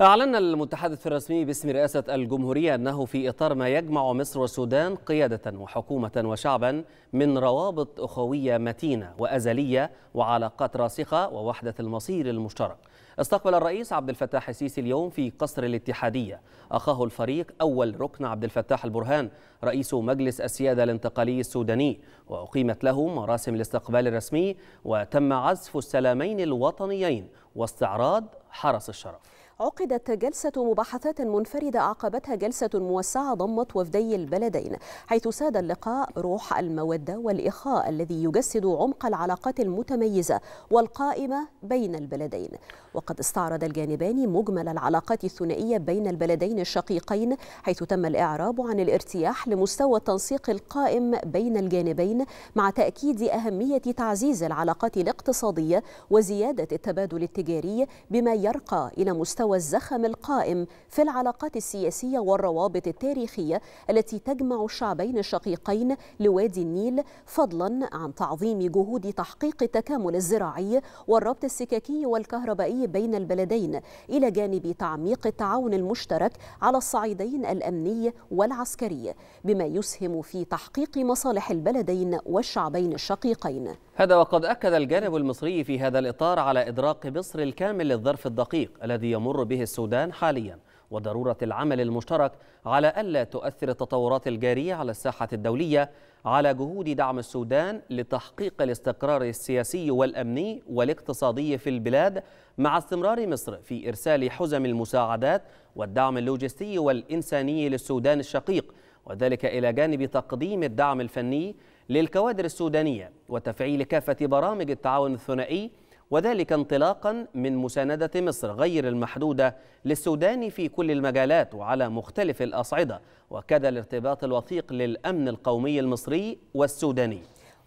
أعلن المتحدث الرسمي باسم رئاسة الجمهورية أنه في إطار ما يجمع مصر والسودان قيادة وحكومة وشعبا من روابط أخوية متينة وأزلية وعلاقات راسخة ووحدة المصير المشترك استقبل الرئيس عبد الفتاح السيسي اليوم في قصر الاتحادية أخاه الفريق أول ركن عبد الفتاح البرهان رئيس مجلس السيادة الانتقالي السوداني وأقيمت له مراسم الاستقبال الرسمي وتم عزف السلامين الوطنيين واستعراض حرس الشرف عقدت جلسة مباحثات منفردة عقبتها جلسة موسعة ضمت وفدي البلدين حيث ساد اللقاء روح المودة والإخاء الذي يجسد عمق العلاقات المتميزة والقائمة بين البلدين وقد استعرض الجانبان مجمل العلاقات الثنائية بين البلدين الشقيقين حيث تم الإعراب عن الارتياح لمستوى التنسيق القائم بين الجانبين مع تأكيد أهمية تعزيز العلاقات الاقتصادية وزيادة التبادل التجاري بما يرقى إلى مستوى والزخم القائم في العلاقات السياسية والروابط التاريخية التي تجمع الشعبين الشقيقين لوادي النيل فضلا عن تعظيم جهود تحقيق التكامل الزراعي والربط السككي والكهربائي بين البلدين إلى جانب تعميق التعاون المشترك على الصعيدين الأمني والعسكري بما يسهم في تحقيق مصالح البلدين والشعبين الشقيقين هذا وقد أكد الجانب المصري في هذا الإطار على إدراك مصر الكامل للظرف الدقيق الذي يمر يمر به السودان حاليا وضرورة العمل المشترك على ألا تؤثر التطورات الجارية على الساحة الدولية على جهود دعم السودان لتحقيق الاستقرار السياسي والأمني والاقتصادي في البلاد مع استمرار مصر في إرسال حزم المساعدات والدعم اللوجستي والإنساني للسودان الشقيق وذلك إلى جانب تقديم الدعم الفني للكوادر السودانية وتفعيل كافة برامج التعاون الثنائي وذلك انطلاقا من مساندة مصر غير المحدودة للسودان في كل المجالات وعلى مختلف الأصعدة وكذا الارتباط الوثيق للأمن القومي المصري والسوداني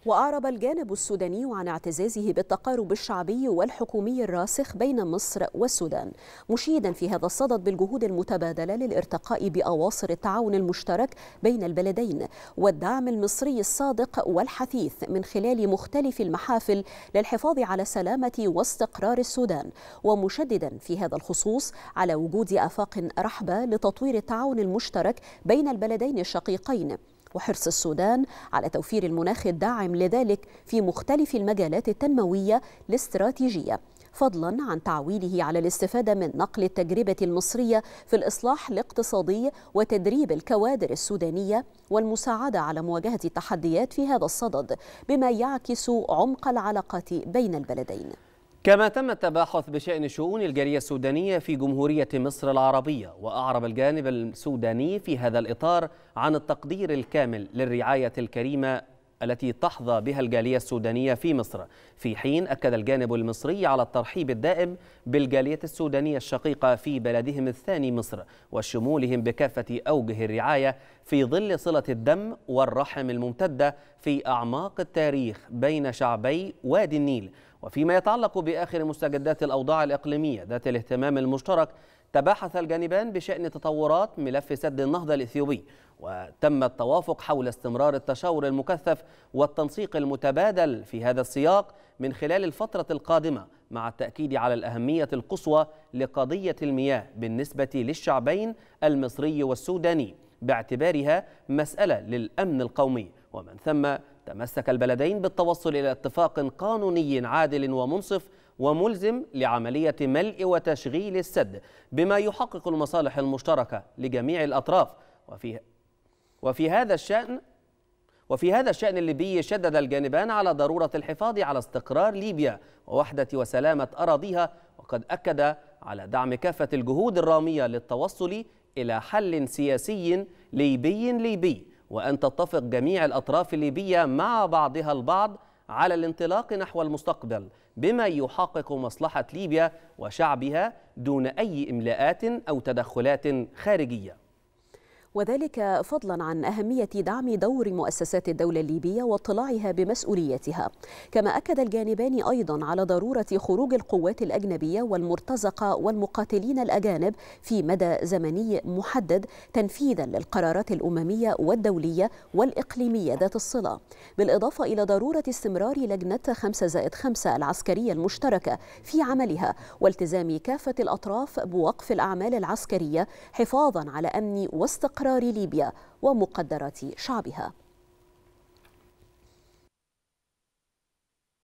وأعرب الجانب السوداني عن اعتزازه بالتقارب الشعبي والحكومي الراسخ بين مصر والسودان مشيدا في هذا الصدد بالجهود المتبادلة للارتقاء بأواصر التعاون المشترك بين البلدين والدعم المصري الصادق والحثيث من خلال مختلف المحافل للحفاظ على سلامة واستقرار السودان ومشددا في هذا الخصوص على وجود آفاق رحبة لتطوير التعاون المشترك بين البلدين الشقيقين وحرص السودان على توفير المناخ الداعم لذلك في مختلف المجالات التنموية الاستراتيجية فضلا عن تعويله على الاستفادة من نقل التجربة المصرية في الإصلاح الاقتصادي وتدريب الكوادر السودانية والمساعدة على مواجهة التحديات في هذا الصدد بما يعكس عمق العلاقات بين البلدين كما تم التباحث بشأن شؤون الجارية السودانية في جمهورية مصر العربية وأعرب الجانب السوداني في هذا الإطار عن التقدير الكامل للرعاية الكريمة التي تحظى بها الجالية السودانية في مصر في حين أكد الجانب المصري على الترحيب الدائم بالجالية السودانية الشقيقة في بلدهم الثاني مصر وشمولهم بكافة أوجه الرعاية في ظل صلة الدم والرحم الممتدة في أعماق التاريخ بين شعبي وادي النيل وفيما يتعلق بآخر مستجدات الأوضاع الإقليمية ذات الاهتمام المشترك تباحث الجانبان بشأن تطورات ملف سد النهضة الإثيوبي وتم التوافق حول استمرار التشاور المكثف والتنسيق المتبادل في هذا السياق من خلال الفترة القادمة مع التأكيد على الأهمية القصوى لقضية المياه بالنسبة للشعبين المصري والسوداني باعتبارها مسألة للأمن القومي ومن ثم تمسك البلدين بالتوصل إلى اتفاق قانوني عادل ومنصف وملزم لعملية ملء وتشغيل السد بما يحقق المصالح المشتركة لجميع الأطراف وفي وفي هذا الشأن وفي هذا الشأن الليبي شدد الجانبان على ضرورة الحفاظ على استقرار ليبيا ووحدة وسلامة أراضيها وقد أكد على دعم كافة الجهود الرامية للتوصل إلى حل سياسي ليبي ليبي وأن تتفق جميع الأطراف الليبية مع بعضها البعض على الانطلاق نحو المستقبل بما يحقق مصلحة ليبيا وشعبها دون أي إملاءات أو تدخلات خارجية وذلك فضلا عن أهمية دعم دور مؤسسات الدولة الليبية واطلاعها بمسؤوليتها كما أكد الجانبان أيضا على ضرورة خروج القوات الأجنبية والمرتزقة والمقاتلين الأجانب في مدى زمني محدد تنفيذا للقرارات الأممية والدولية والإقليمية ذات الصلة بالإضافة إلى ضرورة استمرار لجنة 5 زائد 5 العسكرية المشتركة في عملها والتزام كافة الأطراف بوقف الأعمال العسكرية حفاظا على أمن واستقرار استقرار ليبيا ومقدرات شعبها